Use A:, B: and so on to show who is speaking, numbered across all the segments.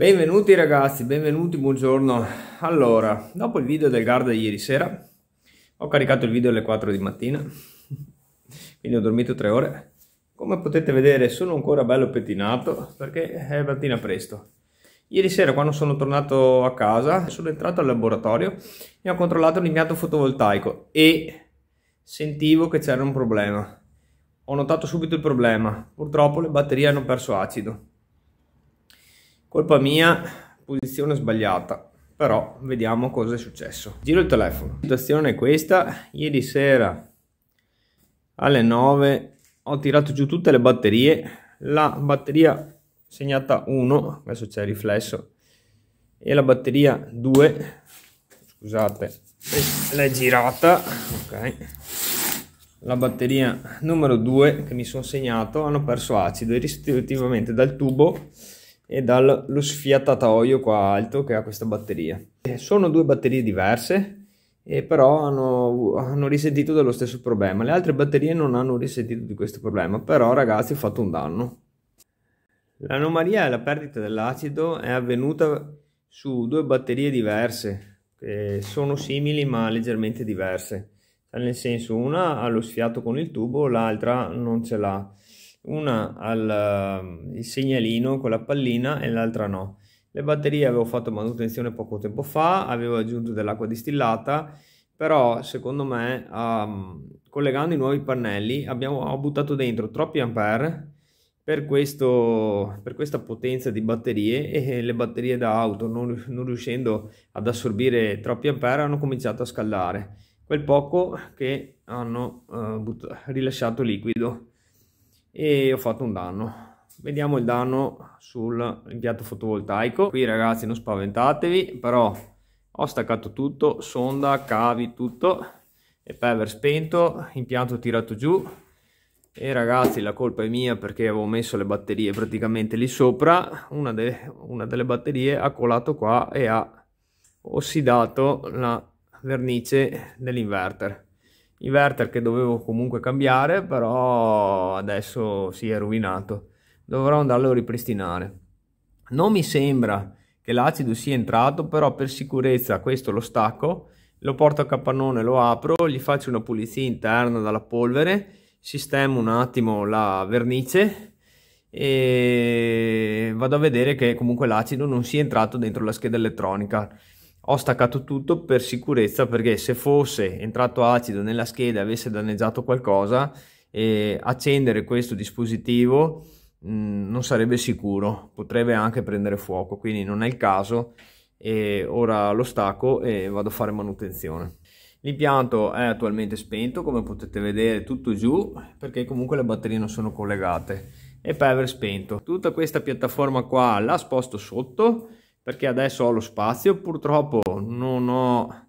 A: Benvenuti ragazzi, benvenuti, buongiorno. Allora, dopo il video del guard ieri sera, ho caricato il video alle 4 di mattina, quindi ho dormito 3 ore. Come potete vedere sono ancora bello pettinato perché è mattina presto. Ieri sera quando sono tornato a casa sono entrato al laboratorio e ho controllato l'impianto fotovoltaico e sentivo che c'era un problema. Ho notato subito il problema, purtroppo le batterie hanno perso acido Colpa mia, posizione sbagliata. Però vediamo cosa è successo. Giro il telefono. La situazione è questa. Ieri sera alle 9 ho tirato giù tutte le batterie. La batteria segnata 1, adesso c'è il riflesso, e la batteria 2, scusate, l'è girata, ok. La batteria numero 2 che mi sono segnato hanno perso acido e rispettivamente dal tubo e dallo sfiatatoio qua alto che ha questa batteria. Eh, sono due batterie diverse, e eh, però hanno, hanno risentito dello stesso problema. Le altre batterie non hanno risentito di questo problema, però ragazzi ho fatto un danno. L'anomalia e la perdita dell'acido è avvenuta su due batterie diverse, che sono simili ma leggermente diverse. Cioè, nel senso una ha lo sfiato con il tubo, l'altra non ce l'ha una al ehm, segnalino con la pallina e l'altra no. Le batterie avevo fatto manutenzione poco tempo fa, avevo aggiunto dell'acqua distillata, però secondo me um, collegando i nuovi pannelli abbiamo, ho buttato dentro troppi ampere per, questo, per questa potenza di batterie e le batterie da auto non, non riuscendo ad assorbire troppi ampere hanno cominciato a scaldare quel poco che hanno uh, rilasciato liquido e ho fatto un danno vediamo il danno sul impianto fotovoltaico qui ragazzi non spaventatevi però ho staccato tutto sonda cavi tutto e paver spento impianto tirato giù e ragazzi la colpa è mia perché avevo messo le batterie praticamente lì sopra una, de una delle batterie ha colato qua e ha ossidato la vernice dell'inverter inverter che dovevo comunque cambiare però adesso si è rovinato dovrò andarlo a ripristinare non mi sembra che l'acido sia entrato però per sicurezza questo lo stacco lo porto a capannone lo apro gli faccio una pulizia interna dalla polvere sistemo un attimo la vernice e vado a vedere che comunque l'acido non sia entrato dentro la scheda elettronica ho staccato tutto per sicurezza perché se fosse entrato acido nella scheda e avesse danneggiato qualcosa, eh, accendere questo dispositivo mh, mm, non sarebbe sicuro, potrebbe anche prendere fuoco, quindi non è il caso. E ora lo stacco e vado a fare manutenzione. L'impianto è attualmente spento, come potete vedere tutto giù, perché comunque le batterie non sono collegate. E per aver spento tutta questa piattaforma qua la sposto sotto perché adesso ho lo spazio. Purtroppo non ho.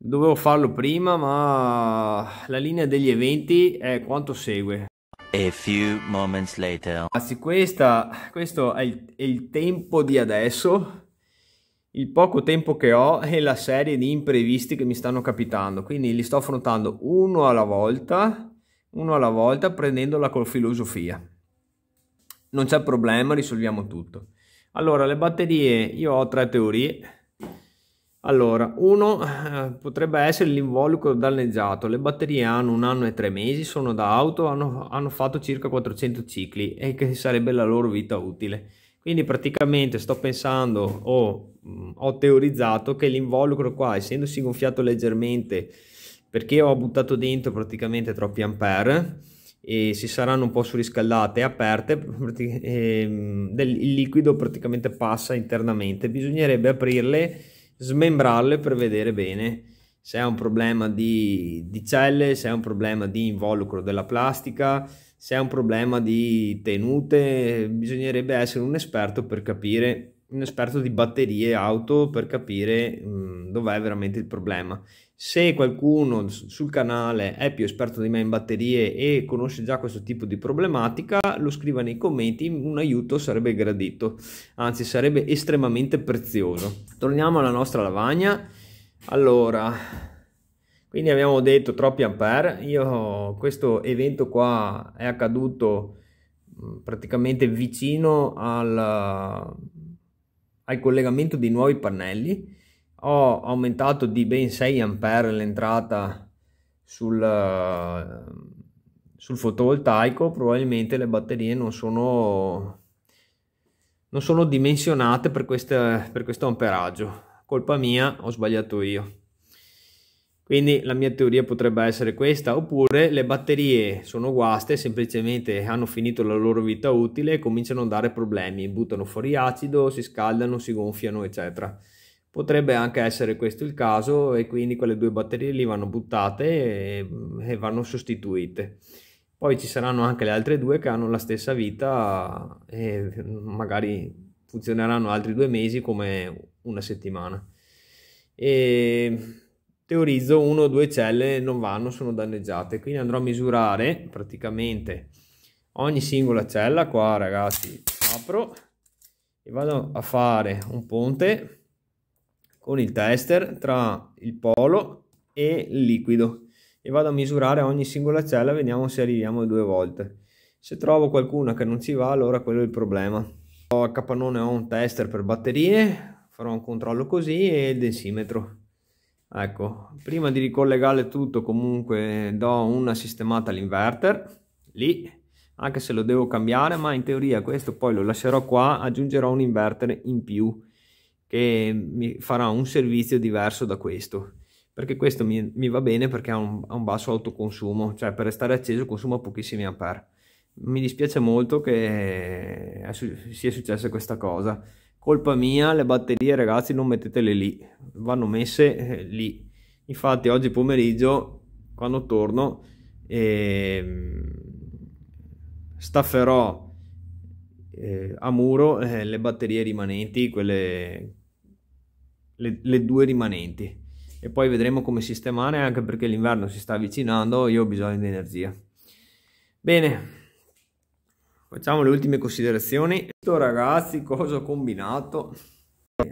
A: Dovevo farlo prima, ma la linea degli eventi è quanto segue. A few moments later. Anzi, questa, questo è il, è il tempo di adesso, il poco tempo che ho e la serie di imprevisti che mi stanno capitando. Quindi li sto affrontando uno alla volta, uno alla volta, prendendola con filosofia. Non c'è problema, risolviamo tutto. Allora, le batterie, io ho tre teorie. Allora, uno eh, potrebbe essere l'involucro danneggiato. Le batterie hanno un anno e tre mesi, sono da auto, hanno, hanno fatto circa 400 cicli e che sarebbe la loro vita utile. Quindi praticamente sto pensando o oh, ho teorizzato che l'involucro qua, essendosi gonfiato leggermente perché ho buttato dentro praticamente troppi ampere, e si saranno un po' surriscaldate e aperte, ehm, il liquido praticamente passa internamente. Bisognerebbe aprirle, smembrarle per vedere bene se è un problema di, di celle, se è un problema di involucro della plastica, se è un problema di tenute. Bisognerebbe essere un esperto per capire, un esperto di batterie auto per capire mh, mhmm, dov'è veramente il problema. Se qualcuno sul canale è più esperto di me in batterie e conosce già questo tipo di problematica, lo scriva nei commenti, un aiuto sarebbe gradito, anzi sarebbe estremamente prezioso. Torniamo alla nostra lavagna. Allora, quindi abbiamo detto troppi ampere, io questo evento qua è accaduto mm, praticamente vicino al, al collegamento di nuovi pannelli ho aumentato di ben 6 ampere l'entrata sul, eh, sul fotovoltaico probabilmente le batterie non sono, non sono dimensionate per, queste, per questo amperaggio colpa mia ho sbagliato io quindi la mia teoria potrebbe essere questa, oppure le batterie sono guaste, semplicemente hanno finito la loro vita utile e cominciano a dare problemi, buttano fuori acido, si scaldano, si gonfiano, eccetera. Potrebbe anche essere questo il caso e quindi quelle due batterie lì vanno buttate e, e vanno sostituite. Poi ci saranno anche le altre due che hanno la stessa vita e magari funzioneranno altri due mesi come una settimana. E teorizzo uno o due celle non vanno, sono danneggiate, quindi andrò a misurare praticamente ogni singola cella. Qua ragazzi apro e vado a fare un ponte con il tester tra il polo e il liquido e vado a misurare ogni singola cella vediamo se arriviamo due volte se trovo qualcuna che non ci va allora quello è il problema ho a capannone ho un tester per batterie farò un controllo così e il densimetro ecco prima di ricollegare tutto comunque do una sistemata all'inverter lì anche se lo devo cambiare ma in teoria questo poi lo lascerò qua aggiungerò un inverter in più che mi farà un servizio diverso da questo perché questo mi, mi va bene perché ha un, ha un, basso autoconsumo cioè per restare acceso consuma pochissimi ampere mi dispiace molto che sia successa questa cosa colpa mia le batterie ragazzi non mettetele lì vanno messe eh, lì infatti oggi pomeriggio quando torno eh, stafferò eh, a muro eh, le batterie rimanenti quelle le, le due rimanenti e poi vedremo come sistemare anche perché l'inverno si sta avvicinando io ho bisogno di energia bene facciamo le ultime considerazioni ragazzi cosa ho combinato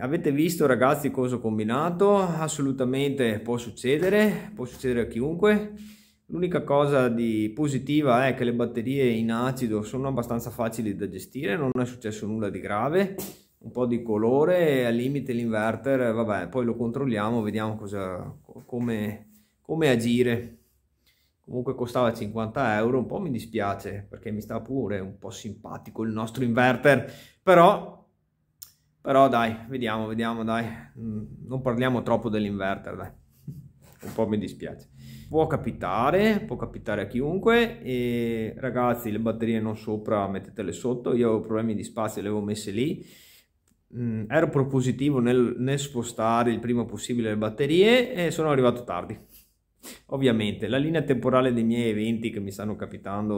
A: avete visto ragazzi cosa ho combinato assolutamente può succedere può succedere a chiunque l'unica cosa di positiva è che le batterie in acido sono abbastanza facili da gestire non è successo nulla di grave un po' di colore e al limite l'inverter, vabbè, poi lo controlliamo, vediamo cosa, come, come agire. Comunque costava 50 euro, un po' mi dispiace perché mi sta pure un po' simpatico il nostro inverter, però, però dai, vediamo, vediamo, dai, mm, non parliamo troppo dell'inverter, dai, un po' mi dispiace. Può capitare, può capitare a chiunque e ragazzi le batterie non sopra, mettetele sotto, io avevo problemi di spazio, le avevo messe lì, mh, mm, ero propositivo nel, nel spostare il prima possibile le batterie e sono arrivato tardi. Ovviamente la linea temporale dei miei eventi che mi stanno capitando,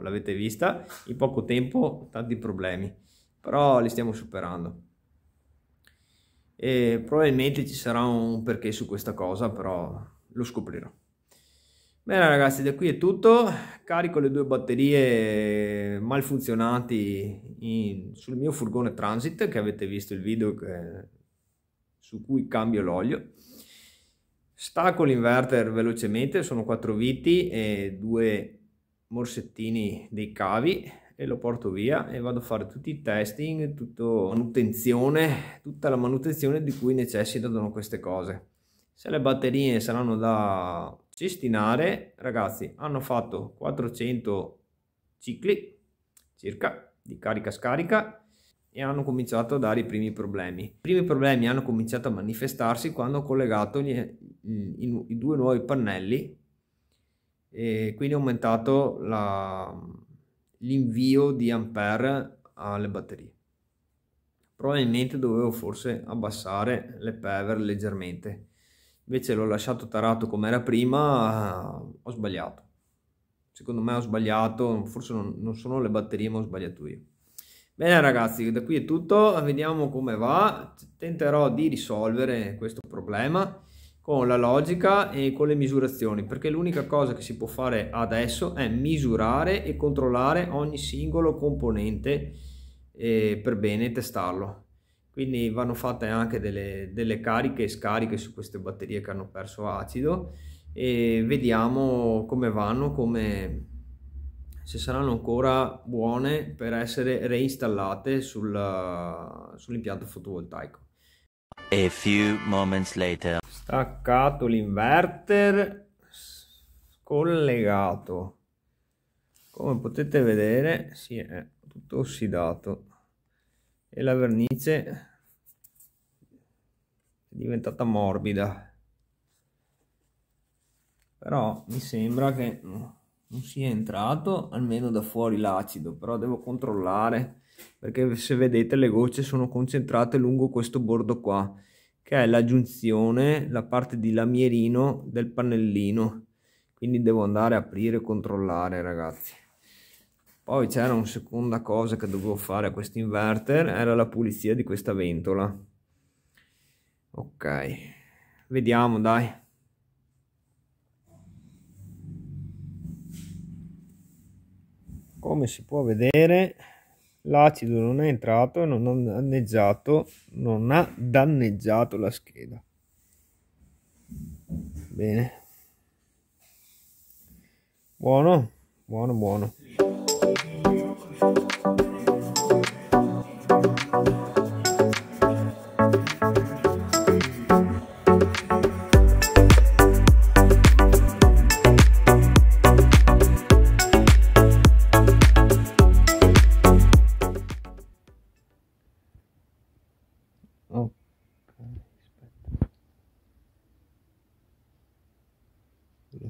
A: l'avete vista, in poco tempo tanti problemi, però li stiamo superando. E probabilmente ci sarà un perché su questa cosa, però lo scoprirò. Bene ragazzi, da qui è tutto. Carico le due batterie malfunzionanti in, sul mio furgone Transit, che avete visto il video che, su cui cambio l'olio. Stacco l'inverter velocemente, sono quattro viti e due morsettini dei cavi e lo porto via e vado a fare tutti i testing, manutenzione, tutta la manutenzione di cui necessitano queste cose. Se le batterie saranno da cestinare, ragazzi, hanno fatto 400 cicli circa di carica-scarica e hanno cominciato a dare i primi problemi. I primi problemi hanno cominciato a manifestarsi quando ho collegato gli, i, i due nuovi pannelli e quindi ho aumentato l'invio di ampere alle batterie. Probabilmente dovevo forse abbassare le pever leggermente invece l'ho lasciato tarato come era prima, ho sbagliato. Secondo me ho sbagliato, forse non, non sono le batterie ma ho sbagliato io. Bene ragazzi, da qui è tutto, vediamo come va, tenterò di risolvere questo problema con la logica e con le misurazioni, perché l'unica cosa che si può fare adesso è misurare e controllare ogni singolo componente eh, per bene testarlo. Quindi vanno fatte anche delle, delle cariche e scariche su queste batterie che hanno perso acido e vediamo come vanno, come, se saranno ancora buone per essere reinstallate sul, sull'impianto fotovoltaico. A few moments later. Staccato l'inverter, scollegato. Come potete vedere, si sì, è tutto ossidato e la vernice è diventata morbida però mi sembra che non sia entrato almeno da fuori l'acido però devo controllare perché se vedete le gocce sono concentrate lungo questo bordo qua che è la giunzione la parte di lamierino del pannellino quindi devo andare a aprire e controllare ragazzi poi c'era una seconda cosa che dovevo fare a questo inverter era la pulizia di questa ventola ok vediamo dai come si può vedere l'acido non è entrato e non ha danneggiato non ha danneggiato la scheda bene buono buono buono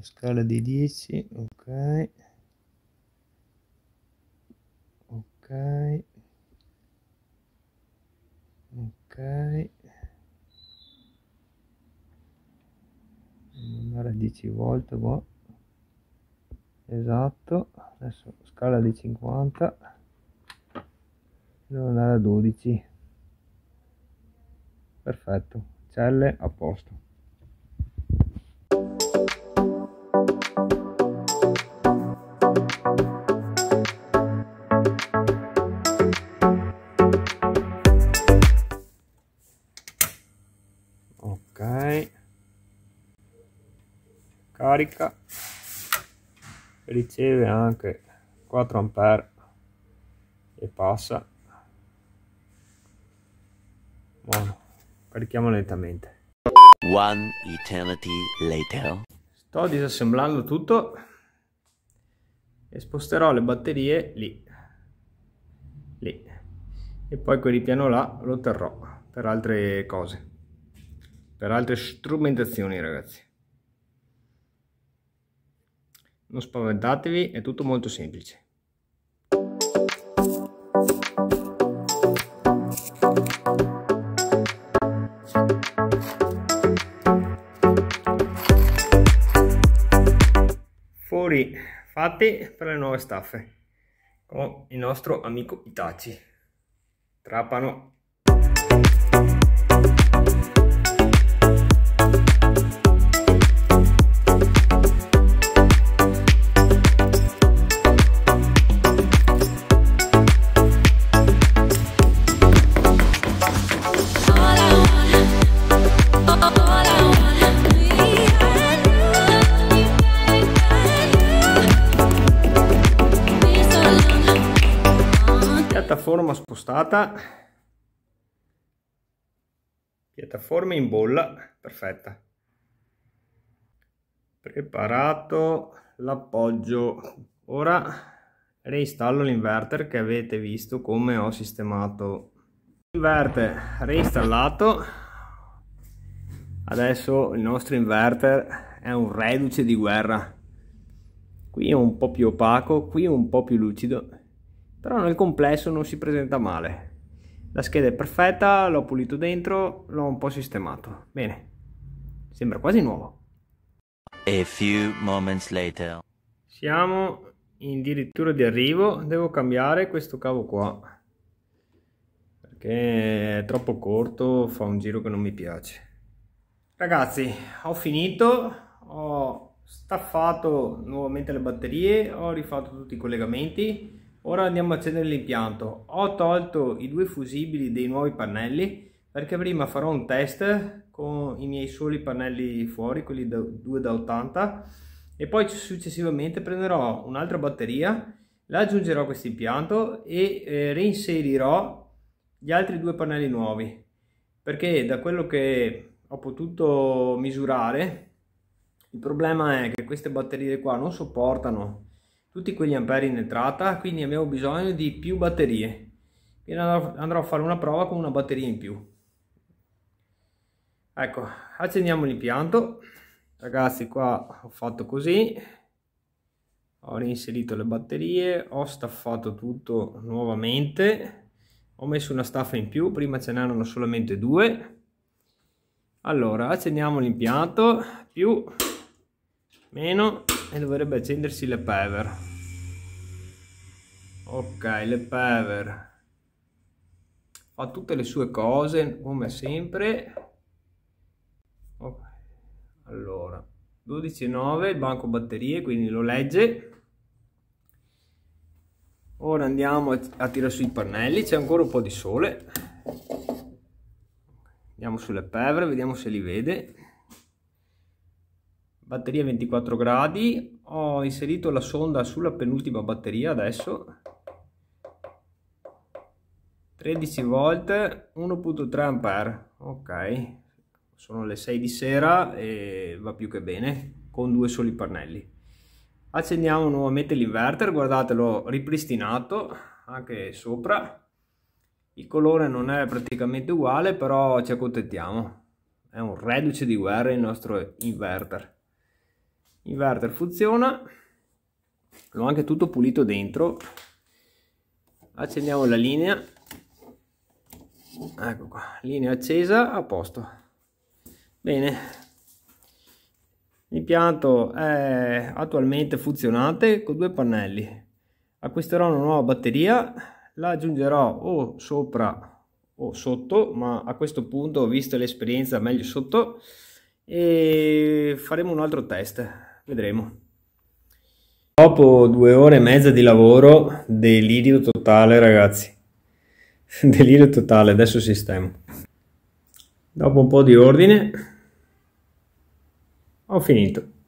A: scala di 10 ok ok ok andare a 10 volte boh. esatto adesso scala di 50 devo andare a 12 perfetto celle a posto riceve anche 4 ampere e passa buono carichiamo lentamente One eternity later. sto disassemblando tutto e sposterò le batterie lì lì e poi quel ripiano là lo terrò per altre cose per altre strumentazioni ragazzi non spaventatevi, è tutto molto semplice. Fuori fatti per le nuove staffe con il nostro amico Itachi. Trapano piattaforma spostata piattaforma in bolla perfetta preparato l'appoggio ora reinstallo l'inverter che avete visto come ho sistemato inverter reinstallato adesso il nostro inverter è un reduce di guerra qui è un po' più opaco qui è un po' più lucido però nel complesso non si presenta male. La scheda è perfetta, l'ho pulito dentro, l'ho un po' sistemato. Bene, sembra quasi nuovo. A few moments later. Siamo in dirittura di arrivo, devo cambiare questo cavo qua perché è troppo corto, fa un giro che non mi piace. Ragazzi, ho finito, ho staffato nuovamente le batterie, ho rifatto tutti i collegamenti Ora andiamo a accendere l'impianto. Ho tolto i due fusibili dei nuovi pannelli perché prima farò un test con i miei soli pannelli fuori, quelli da, 2 da 80 e poi successivamente prenderò un'altra batteria, la aggiungerò a questo impianto e eh, reinserirò gli altri due pannelli nuovi perché da quello che ho potuto misurare il problema è che queste batterie qua non sopportano tutti quegli amperi in entrata quindi abbiamo bisogno di più batterie quindi andrò a fare una prova con una batteria in più ecco accendiamo l'impianto ragazzi qua ho fatto così ho reinserito le batterie ho staffato tutto nuovamente ho messo una staffa in più prima ce n'erano solamente due allora accendiamo l'impianto più meno e dovrebbe accendersi le pever ok le pever fa tutte le sue cose come sempre okay. allora 12,9 banco batterie quindi lo legge ora andiamo a tirare sui pannelli c'è ancora un po' di sole andiamo sulle pevre vediamo se li vede batteria 24 gradi ho inserito la sonda sulla penultima batteria adesso 13 volt 1.3 ampere ok sono le 6 di sera e va più che bene con due soli pannelli accendiamo nuovamente l'inverter guardatelo ripristinato anche sopra il colore non è praticamente uguale però ci accontentiamo è un reduce di guerra il nostro inverter inverter funziona l'ho anche tutto pulito dentro accendiamo la linea ecco qua linea accesa a posto bene l'impianto è attualmente funzionante con due pannelli acquisterò una nuova batteria la aggiungerò o sopra o sotto ma a questo punto visto l'esperienza meglio sotto e faremo un altro test vedremo. Dopo due ore e mezza di lavoro, delirio totale ragazzi, delirio totale, adesso sistema. Dopo un po' di ordine, ho finito.